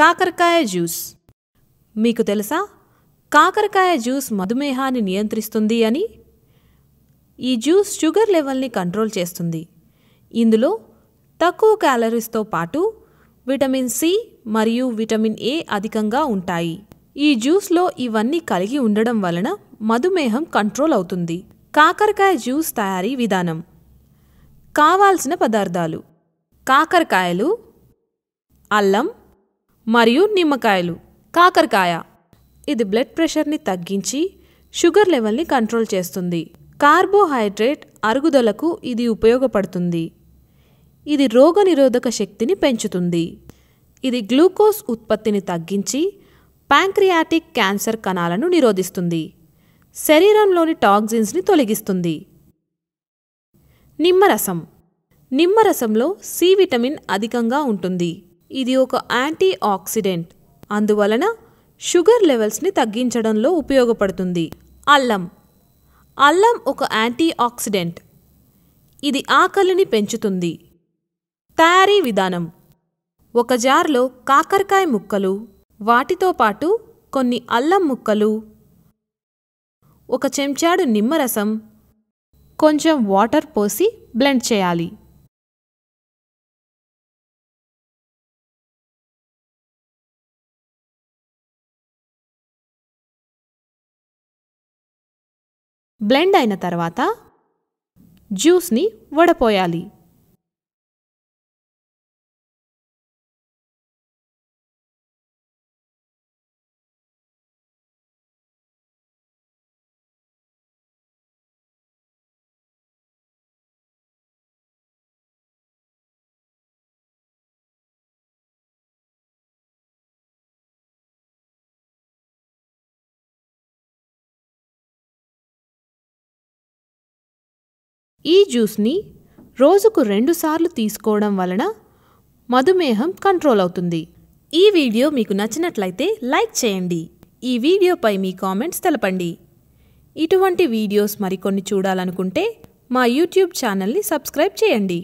కాకరకాయ జ్యూస్ మీకు తెలుసా కాకరకాయ జ్యూస్ మధుమేహాన్ని నియంత్రిస్తుంది అని ఈ జ్యూస్ షుగర్ లెవెల్ని కంట్రోల్ చేస్తుంది ఇందులో తక్కువ క్యాలరీస్తో పాటు విటమిన్ సి మరియు విటమిన్ ఏ అధికంగా ఉంటాయి ఈ జ్యూస్లో ఇవన్నీ కలిగి ఉండడం వలన మధుమేహం కంట్రోల్ అవుతుంది కాకరకాయ జ్యూస్ తయారీ విధానం కావాల్సిన పదార్థాలు కాకరకాయలు అల్లం మరియు నిమ్మకాయలు కాకరకాయ ఇది బ్లడ్ ప్రెషర్ని తగ్గించి షుగర్ లెవెల్ని కంట్రోల్ చేస్తుంది కార్బోహైడ్రేట్ అరుగుదలకు ఇది ఉపయోగపడుతుంది ఇది రోగనిరోధక శక్తిని పెంచుతుంది ఇది గ్లూకోజ్ ఉత్పత్తిని తగ్గించి ప్యాంక్రియాటిక్ క్యాన్సర్ కణాలను నిరోధిస్తుంది శరీరంలోని టాక్సిన్స్ని తొలగిస్తుంది నిమ్మరసం నిమ్మరసంలో సి విటమిన్ అధికంగా ఉంటుంది ఇది ఒక యాంటీ ఆక్సిడెంట్ అందువలన షుగర్ లెవెల్స్ని తగ్గించడంలో ఉపయోగపడుతుంది అల్లం అల్లం ఒక యాంటీ ఆక్సిడెంట్ ఇది ఆకలిని పెంచుతుంది తయారీ విధానం ఒక జార్లో కాకరకాయ ముక్కలు వాటితో పాటు కొన్ని అల్లం ముక్కలు ఒక చెంచాడు నిమ్మరసం కొంచెం వాటర్ పోసి బ్లెండ్ చేయాలి బ్లెండ్ అయిన తర్వాత జ్యూస్ని వడపోయాలి ఈ జ్యూస్ని రోజుకు రెండుసార్లు తీసుకోవడం వలన మధుమేహం కంట్రోల్ అవుతుంది ఈ వీడియో మీకు నచ్చినట్లయితే లైక్ చేయండి ఈ వీడియోపై మీ కామెంట్స్ తెలపండి ఇటువంటి వీడియోస్ మరికొన్ని చూడాలనుకుంటే మా యూట్యూబ్ ఛానల్ని సబ్స్క్రైబ్ చేయండి